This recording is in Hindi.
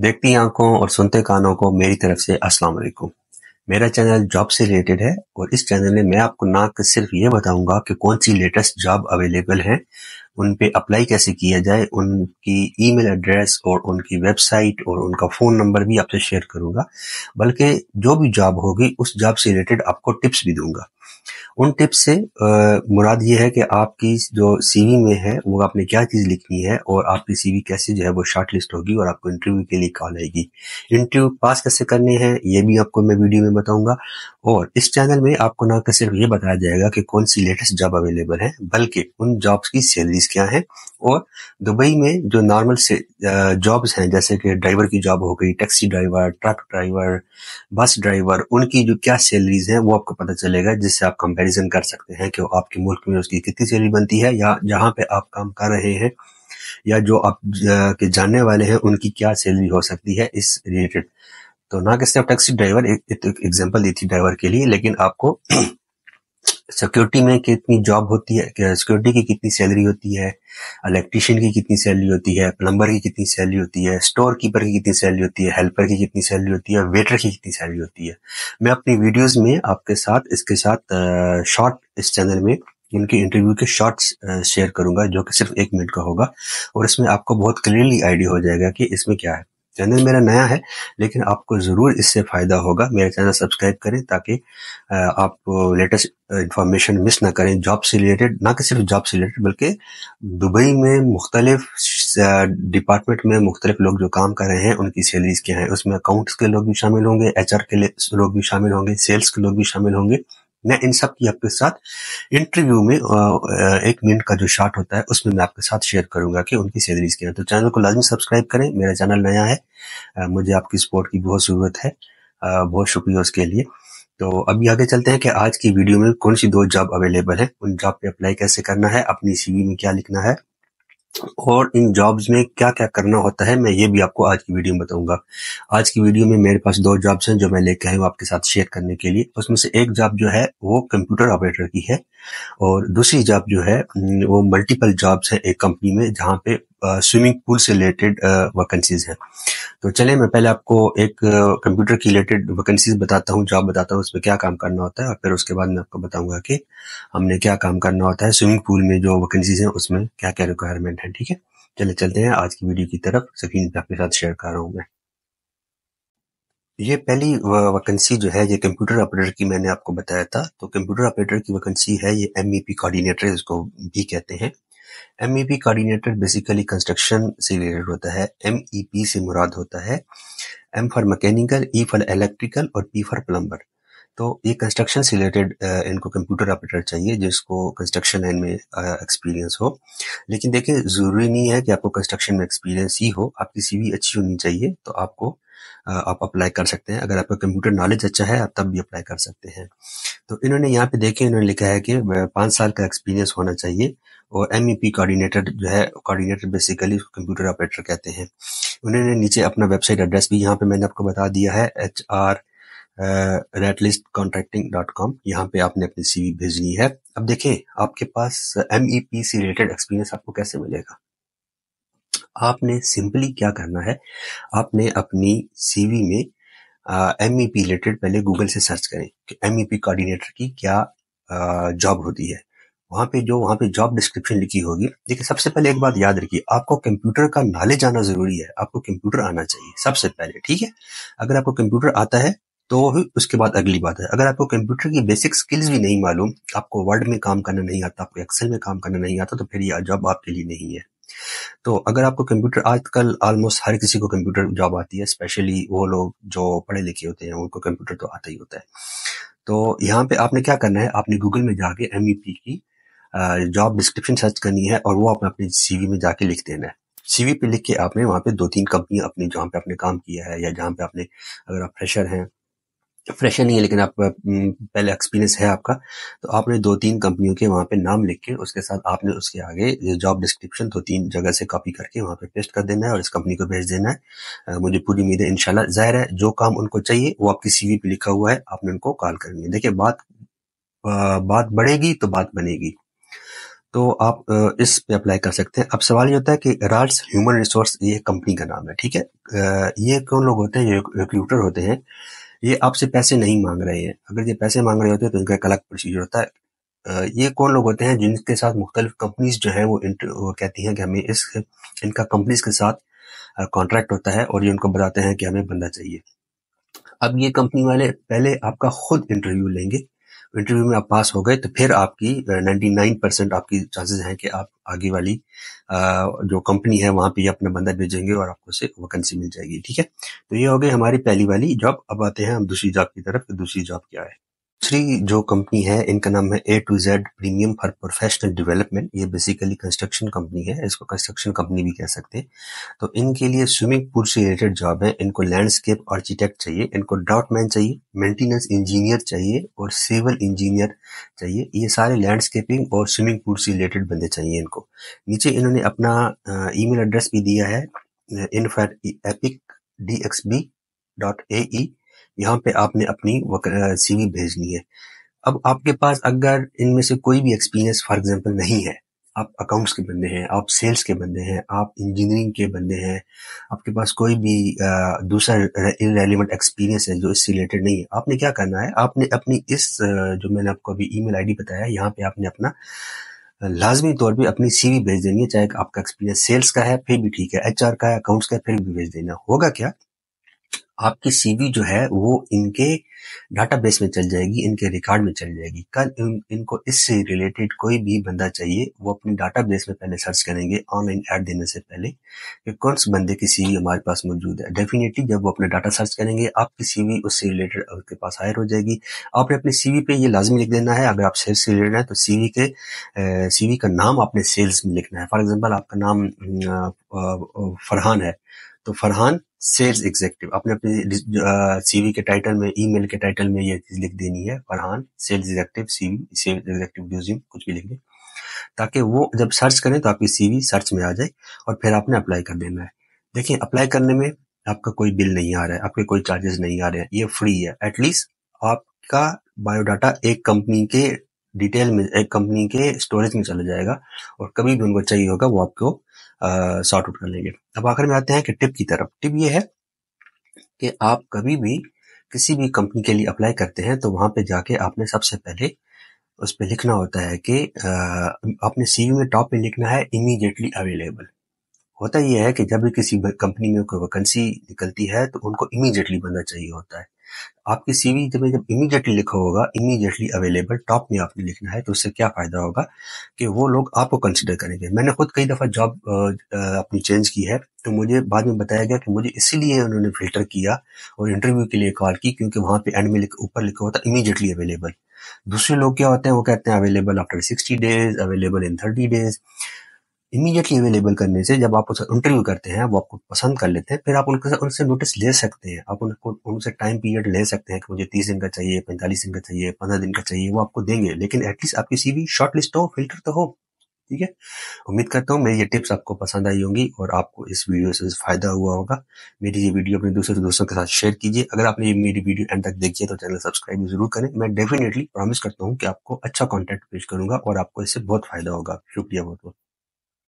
देखती आंखों और सुनते कानों को मेरी तरफ से अस्सलाम वालेकुम मेरा चैनल जॉब से रिलेटेड है और इस चैनल में मैं आपको ना सिर्फ ये बताऊंगा कि कौन सी लेटेस्ट जॉब अवेलेबल है उन पे अप्लाई कैसे किया जाए उनकी ईमेल एड्रेस और उनकी वेबसाइट और उनका फ़ोन नंबर भी आपसे शेयर करूंगा बल्कि जो भी जॉब होगी उस जॉब से रिलेटेड आपको टिप्स भी दूंगा उन टिप्स से आ, मुराद ये है कि आपकी जो सीवी में है वो आपने क्या चीज़ लिखनी है और आपकी सीवी कैसे जो है वो शॉर्ट लिस्ट होगी और आपको इंटरव्यू के लिए कॉल आएगी इंटरव्यू पास कैसे करने हैं ये भी आपको मैं वीडियो में बताऊंगा और इस चैनल में आपको ना सिर्फ ये बताया जाएगा कि कौन सी लेटेस्ट जॉब अवेलेबल है बल्कि उन जॉब्स की सैलरीज क्या हैं और दुबई में जो नॉर्मल से जॉब्स हैं जैसे कि ड्राइवर की जॉब हो गई taxi driver truck driver bus driver उनकी जो क्या सैलरीज हैं वो आपको पता चलेगा जिससे आप कंपेरिजन कर सकते हैं कि आपके मुल्क में उसकी कितनी सैलरी बनती है या जहाँ पे आप काम कर रहे हैं या जो आप के जानने वाले हैं उनकी क्या सैलरी हो सकती है इस रिलेटेड तो ना कि सिर्फ टैक्सी ड्राइवर एग्जाम्पल दी थी ड्राइवर के लिए लेकिन आपको सिक्योरिटी में कितनी जॉब होती है सिक्योरिटी की कितनी सैलरी होती है इलेक्ट्रिशियन की कितनी सैलरी होती है प्लम्बर की कितनी सैलरी होती है स्टोर कीपर की कितनी सैलरी होती है हेल्पर की कितनी सैलरी होती है वेटर की कितनी सैलरी होती है मैं अपनी वीडियोस में आपके साथ इसके साथ शॉर्ट इस चैनल में इनके इंटरव्यू के शॉर्ट्स शेयर करूंगा जो कि सिर्फ एक मिनट का होगा और इसमें आपको बहुत क्लियरली आइडिया हो जाएगा कि इसमें क्या है चैनल मेरा नया है लेकिन आपको ज़रूर इससे फ़ायदा होगा मेरा चैनल सब्सक्राइब करें ताकि आप लेटेस्ट इंफॉर्मेशन मिस ना करें जॉब से रिलेटेड ना कि सिर्फ जॉब से रिलेटेड बल्कि दुबई में मुख्तलिफ डिपार्टमेंट में मुख्तलिफ लोग जो काम कर रहे हैं उनकी सैलरीज क्या हैं उसमें अकाउंट्स के लोग भी शामिल होंगे एच के लोग भी शामिल होंगे सेल्स के लोग भी शामिल होंगे मैं इन सब की आपके साथ इंटरव्यू में एक मिनट का जो शॉट होता है उसमें मैं आपके साथ शेयर करूंगा कि उनकी सैलरीज क्या है तो चैनल को लाजमी सब्सक्राइब करें मेरा चैनल नया है मुझे आपकी सपोर्ट की बहुत ज़रूरत है बहुत शुक्रिया उसके लिए तो अभी आगे चलते हैं कि आज की वीडियो में कौन सी दो जॉब अवेलेबल है उन जॉब पे अप्लाई कैसे करना है अपनी सीवी में क्या लिखना है और इन जॉब्स में क्या क्या करना होता है मैं ये भी आपको आज की वीडियो में बताऊंगा आज की वीडियो में मेरे पास दो जॉब्स हैं जो मैं लेके आया हूँ आपके साथ शेयर करने के लिए उसमें से एक जॉब जो है वो कंप्यूटर ऑपरेटर की है और दूसरी जॉब जो है वो मल्टीपल जॉब्स है एक कंपनी में जहाँ पे स्विमिंग पूल से रिलेटेड वैकेंसीज हैं तो चले मैं पहले आपको एक कंप्यूटर की रिलेटेड वैकेंसीज बताता हूँ जॉब बताता हूँ उसमें क्या काम करना होता है और फिर उसके बाद मैं आपको बताऊंगा कि हमने क्या काम करना होता है स्विमिंग पूल में जो वैकेंसीज हैं उसमें क्या क्या रिक्वायरमेंट है ठीक है चले चलते हैं आज की वीडियो की तरफ स्क्रीन आपके साथ शेयर कर रहा हूँ मैं ये पहली वैकेंसी जो है ये कंप्यूटर ऑपरेटर की मैंने आपको बताया था तो कंप्यूटर ऑपरेटर की वैकेंसी है ये एम कोऑर्डिनेटर e इसको भी कहते हैं M E P coordinator basically construction से रिलेटेड होता है एम ई पी से मुराद होता है M for mechanical E for electrical और पी फॉर प्लम्बर तो ये कंस्ट्रक्शन से रिलेटेड uh, इनको कंप्यूटर ऑपरेटर चाहिए जिसको कंस्ट्रक्शन लाइन में एक्सपीरियंस uh, हो लेकिन देखिए ज़रूरी नहीं है कि आपको कंस्ट्रक्शन में एक्सपीरियंस ही हो आपकी सीवी अच्छी होनी चाहिए तो आपको uh, आप अप्लाई कर सकते हैं अगर आपका कंप्यूटर नॉलेज अच्छा है आप तब भी अप्लाई कर सकते हैं तो इन्होंने यहाँ पे देखे इन्होंने लिखा है कि पाँच साल का एक्सपीरियंस होना चाहिए और एम ई पी कोऑर्डिनेटर जो है कोऑर्डिनेटर बेसिकली कंप्यूटर ऑपरेटर कहते हैं उन्होंने नीचे अपना वेबसाइट एड्रेस भी यहाँ पे मैंने आपको बता दिया है H R rate list contracting dot com यहाँ पे आपने अपनी सीवी भेजनी है अब देखें आपके पास एम ई पी से रिलेटेड एक्सपीरियंस आपको कैसे मिलेगा आपने सिंपली क्या करना है आपने अपनी सीवी में एम ई पी रिलेटेड पहले गूगल से सर्च करें कि एम ई पी कोऑर्डिनेटर की क्या जॉब होती है वहाँ पे जो वहाँ पे जॉब डिस्क्रिप्शन लिखी होगी देखिए सबसे पहले एक बात याद रखिए आपको कंप्यूटर का नॉलेज आना जरूरी है आपको कंप्यूटर आना चाहिए सबसे पहले ठीक है अगर आपको कंप्यूटर आता है तो उसके बाद अगली बात है अगर आपको कंप्यूटर की बेसिक स्किल्स भी नहीं मालूम आपको वर्ड में काम करना नहीं आता आपको एक्सेल में काम करना नहीं आता तो फिर यह जॉब आपके लिए नहीं है तो अगर आपको कंप्यूटर आजकल ऑलमोस्ट हर किसी को कंप्यूटर जॉब आती है स्पेशली वो लोग जो पढ़े लिखे होते हैं उनको कंप्यूटर तो आता ही होता है तो यहाँ पे आपने क्या करना है आपने गूगल में जाके एम e की जॉब डिस्क्रिप्शन सर्च करनी है और वो आपने अपने सीवी में जाके लिख देना है सीवी पे लिख के आपने वहाँ पे दो तीन कंपनियाँ अपनी जहाँ पे आपने काम किया है या जहाँ पे आपने अगर आप फ्रेशर हैं फ्रेशर नहीं है लेकिन आप पहले एक्सपीरियंस है आपका तो आपने दो तीन कंपनियों के वहाँ पे नाम लिख के उसके साथ आपने उसके आगे जॉब डिस्क्रिप्शन दो तीन जगह से कॉपी करके वहाँ पे पेस्ट कर देना है और इस कंपनी को भेज देना है मुझे पूरी उम्मीद है इनशाला जाहिर है जो काम उनको चाहिए वो आपकी सीवी पे लिखा हुआ है आपने उनको कॉल करनी है देखिए बात बात बढ़ेगी तो बात बनेगी तो आप इस पे अप्लाई कर सकते हैं अब सवाल ये होता है कि राज ह्यूमन रिसोर्स ये कंपनी का नाम है ठीक है ये कौन लोग होते हैं ये रिक्रूटर होते हैं ये आपसे पैसे नहीं मांग रहे हैं अगर ये पैसे मांग रहे होते हैं तो इनका एक अलग प्रोसीजर होता है ये कौन लोग होते हैं जिनके साथ मुख्तलिफ कंपनीज जो हैं वो, वो कहती हैं कि हमें इस इनका कंपनीज के साथ कॉन्ट्रैक्ट होता है और ये उनको बताते हैं कि हमें बंदा चाहिए अब ये कंपनी वाले पहले आपका खुद इंटरव्यू लेंगे इंटरव्यू में आप पास हो गए तो फिर आपकी नाइन्टी नाइन परसेंट आपकी चांसेस हैं कि आप आगे वाली uh, जो कंपनी है वहाँ पे अपना बंदा भेजेंगे और आपको से वैकेंसी मिल जाएगी ठीक है तो ये हो गई हमारी पहली वाली जॉब अब आते हैं हम दूसरी जॉब की तरफ तो दूसरी जॉब क्या है दूसरी जो कंपनी है इनका नाम है A to Z premium for professional development ये बेसिकली कंस्ट्रक्शन कंपनी है इसको कंस्ट्रक्शन कंपनी भी कह सकते हैं तो इनके लिए स्विमिंग पूल से रिलेटेड जॉब है इनको लैंडस्केप आर्किटेक्ट चाहिए इनको ड्राउट मैन चाहिए मेंटेनेंस इंजीनियर चाहिए और सिविल इंजीनियर चाहिए ये सारे लैंडस्केपिंग और स्विमिंग पूल से रिलेटेड बंदे चाहिए इनको नीचे इन्होंने अपना ईमेल एड्रेस भी दिया है इन फैट एपिक D X B dot A E यहाँ पे आपने अपनी सीवी भेजनी है अब आपके पास अगर इनमें से कोई भी एक्सपीरियंस फॉर एग्जाम्पल नहीं है आप अकाउंट्स के बंदे हैं आप सेल्स के बंदे हैं आप इंजीनियरिंग के बंदे हैं आपके पास कोई भी दूसरा इन रेलिवेंट एक्सपीरियंस है जो इससे रिलेटेड नहीं है आपने क्या करना है आपने अपनी इस जो मैंने आपको अभी ई मेल बताया यहाँ पे आपने अपना लाजमी तौर पर अपनी सी भेज देनी है चाहे आपका एक्सपीरियंस सेल्स का है फिर भी ठीक है एच का है अकाउंट्स का है फिर भी भेज देना होगा क्या आपकी सीवी जो है वो इनके डाटाबेस में चल जाएगी इनके रिकॉर्ड में चल जाएगी कल इन, इनको इससे रिलेटेड कोई भी बंदा चाहिए वो अपने डाटाबेस में पहले सर्च करेंगे ऑनलाइन ऐड देने से पहले कि कौन से बंदे की सीवी हमारे पास मौजूद है डेफिनेटली जब वो अपना डाटा सर्च करेंगे आपकी सीवी उससे रिलेटेड उनके पास हायर हो जाएगी आपने अपनी सीवी पे ये लाजमी लिख देना है अगर आप सेल्स से रिलेटेड हैं तो सीवी के सीवी का नाम आपने सेल्स में लिखना है फॉर एग्जाम्पल आपका नाम फरहान है तो फरहान सेल्स एग्जीक्यूटिव आपने अपने सीवी के टाइटल में ईमेल के टाइटल में ये चीज लिख देनी है Farhan sales executive CV sales executive using कुछ भी लिख दें ताकि वो जब सर्च करें तो आपकी सीवी सर्च में आ जाए और फिर आपने अप्लाई कर देना है देखिए अप्लाई करने में आपका कोई बिल नहीं आ रहा है आपके कोई चार्जेस नहीं आ रहे हैं ये फ्री है एटलीस्ट आपका बायोडाटा एक कंपनी के डिटेल में एक कंपनी के स्टोरेज में चला जाएगा और कभी भी उनको चाहिए होगा वो आपको शॉर्ट आउट कर लेंगे अब आखिर में आते हैं कि टिप की तरफ टिप ये है कि आप कभी भी किसी भी कंपनी के लिए अप्लाई करते हैं तो वहां पे जाके आपने सबसे पहले उस पर लिखना होता है कि अपने सी में टॉप पे लिखना है इमीडिएटली अवेलेबल होता यह है कि जब भी किसी कंपनी में कोई वैकेंसी निकलती है तो उनको इमीडिएटली बनना चाहिए होता है आपके सीवी में जब इमीडिएटली लिखा होगा इमीडिएटली अवेलेबल टॉप में आपने लिखना है तो उससे क्या फ़ायदा होगा कि वो लोग आपको कंसिडर करेंगे मैंने खुद कई दफ़ा जॉब अपनी चेंज की है तो मुझे बाद में बताया गया कि मुझे इसीलिए उन्होंने फ़िल्टर किया और इंटरव्यू के लिए कॉल की क्योंकि वहां पे एंड में लिख, ऊपर लिखा होता इमीडिएटली अवेलेबल दूसरे लोग क्या होते हैं वो कहते हैं available after sixty days available in thirty days immediately available करने से जब आप उसे इंटरव्यू करते हैं वो आपको पसंद कर लेते हैं फिर आप उनके उनसे नोटिस ले सकते हैं आप उनको उनसे टाइम पीरियड ले सकते हैं कि मुझे तीस दिन का चाहिए पैंतालीस दिन का चाहिए पंद्रह दिन का चाहिए वो आपको देंगे लेकिन एटलीस्ट आपकी वी शॉर्ट लिस्ट हो फिल्टर तो हो ठीक है उम्मीद करता हूँ मेरी ये टिप्स आपको पसंद आई होंगी और आपको इस वीडियो से फायदा हुआ होगा मेरी ये वीडियो अपने दूसरे दोस्तों के साथ शेयर कीजिए अगर आपने ये मेरी वीडियो एंड तक देखी है तो चैनल सब्सक्राइब जरूर करें मैं डेफिनेटली प्रॉमिस करता हूँ कि आपको अच्छा कॉन्टेंट पेश करूंगा और आपको इससे बहुत फायदा होगा शुक्रिया बहुत बहुत